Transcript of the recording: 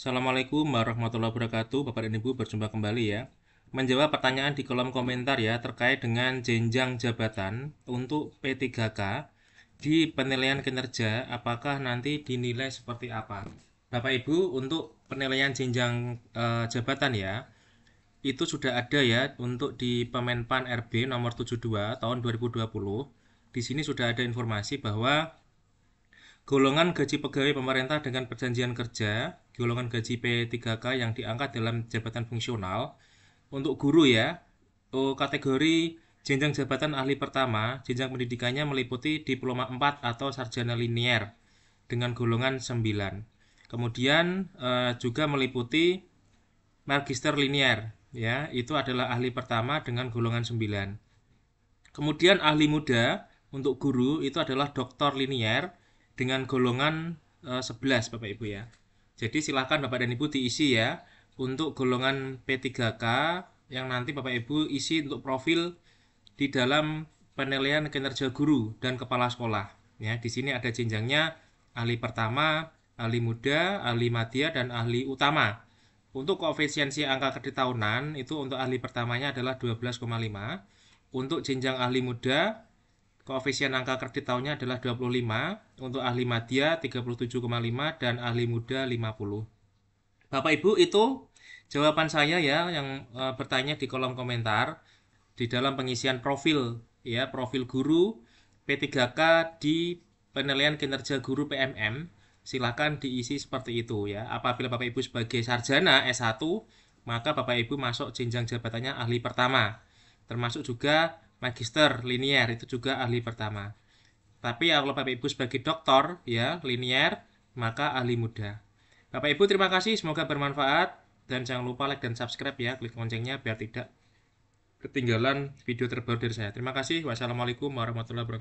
Assalamualaikum warahmatullahi wabarakatuh Bapak dan Ibu berjumpa kembali ya Menjawab pertanyaan di kolom komentar ya Terkait dengan jenjang jabatan Untuk P3K Di penilaian kinerja Apakah nanti dinilai seperti apa Bapak Ibu untuk penilaian jenjang e, jabatan ya itu sudah ada ya untuk di Pemenpan RB nomor 72 tahun 2020. Di sini sudah ada informasi bahwa Golongan gaji pegawai pemerintah dengan perjanjian kerja, golongan gaji P3K yang diangkat dalam jabatan fungsional, untuk guru ya, oh, kategori jenjang jabatan ahli pertama, jenjang pendidikannya meliputi diploma 4 atau sarjana linier dengan golongan 9. Kemudian eh, juga meliputi magister linier, ya, itu adalah ahli pertama dengan golongan 9. Kemudian ahli muda untuk guru itu adalah doktor linier, dengan golongan e, eh, 11 Bapak Ibu ya. Jadi silahkan Bapak dan Ibu diisi ya untuk golongan P3K yang nanti Bapak Ibu isi untuk profil di dalam penilaian kinerja guru dan kepala sekolah. Ya, di sini ada jenjangnya ahli pertama, ahli muda, ahli madya dan ahli utama. Untuk koefisiensi angka kredit tahunan itu untuk ahli pertamanya adalah 12,5. Untuk jenjang ahli muda Koefisien angka kredit tahunnya adalah 25, untuk ahli madya 37,5 dan ahli muda 50. Bapak Ibu itu jawaban saya ya yang e, bertanya di kolom komentar di dalam pengisian profil ya profil guru P3K di penilaian kinerja guru PMM silahkan diisi seperti itu ya apabila Bapak Ibu sebagai sarjana S1 maka Bapak Ibu masuk jenjang jabatannya ahli pertama termasuk juga magister linier itu juga ahli pertama. Tapi kalau Bapak Ibu sebagai doktor ya linier maka ahli muda. Bapak Ibu terima kasih semoga bermanfaat dan jangan lupa like dan subscribe ya klik loncengnya biar tidak ketinggalan video terbaru dari saya. Terima kasih. Wassalamualaikum warahmatullahi wabarakatuh.